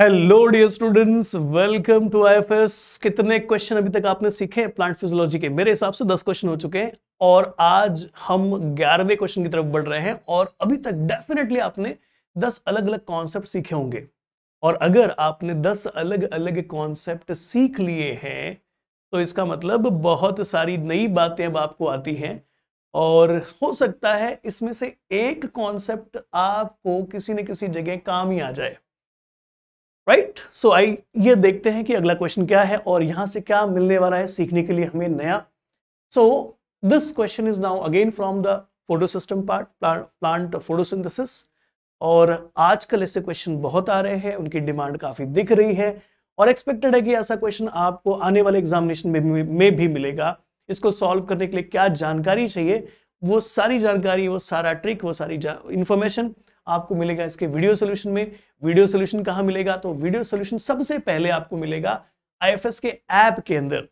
Hello dear students welcome to IFS कितने question अभी तक आपने सीखे हैं प्लांट फिजियोलॉजी के मेरे हिसाब से दस क्वेश्चन हो चुके हैं और आज हम ग्यारहवें क्वेश्चन की तरफ बढ़ रहे हैं और अभी तक डेफिनेटली आपने दस अलग अलग कॉन्सेप्ट सीखे होंगे और अगर आपने दस अलग अलग कॉन्सेप्ट सीख लिए हैं तो इसका मतलब बहुत सारी नई बातें अब आपको आती हैं और हो सकता है इसमें से एक कॉन्सेप्ट आपको किसी न किसी जगह काम ही आ जाए right right? So so, I ये देखते हैं कि अगला क्वेश्चन क्या है और यहाँ से क्या मिलने वाला है सीखने के लिए हमें नया so this question is now again from the photosystem part plant photosynthesis और आजकल ऐसे क्वेश्चन बहुत आ रहे हैं उनकी डिमांड काफी दिख रही है और एक्सपेक्टेड है कि ऐसा क्वेश्चन आपको आने वाले एग्जामिनेशन में, में भी मिलेगा इसको सॉल्व करने के लिए क्या जानकारी चाहिए वो सारी जानकारी वो सारा ट्रिक वो सारी इंफॉर्मेशन आपको मिलेगा इसके वीडियो सोल्यूशन में वीडियो सोल्यूशन कहाँ मिलेगा तो वीडियो सोल्यूशन सबसे पहले आपको मिलेगा आई के ऐप के अंदर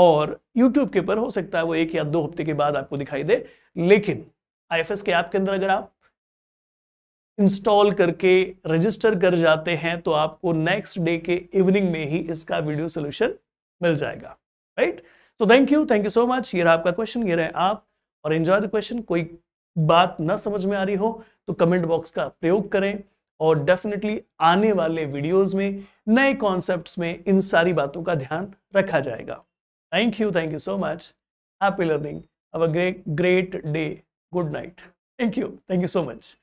और यूट्यूब के पर हो सकता है वो एक या दो हफ्ते के बाद आपको दिखाई दे लेकिन आई के ऐप के अंदर अगर आप इंस्टॉल करके रजिस्टर कर जाते हैं तो आपको नेक्स्ट डे के इवनिंग में ही इसका वीडियो सोल्यूशन मिल जाएगा right so thank you thank you so much ये रहा आपका क्वेश्चन ये रहे आप और एंजॉय द क्वेश्चन कोई बात ना समझ में आ रही हो तो कमेंट बॉक्स का प्रयोग करें और डेफिनेटली आने वाले वीडियोस में नए कॉन्सेप्ट्स में इन सारी बातों का ध्यान रखा जाएगा thank you thank you so much happy learning a great great day good night thank you thank you so much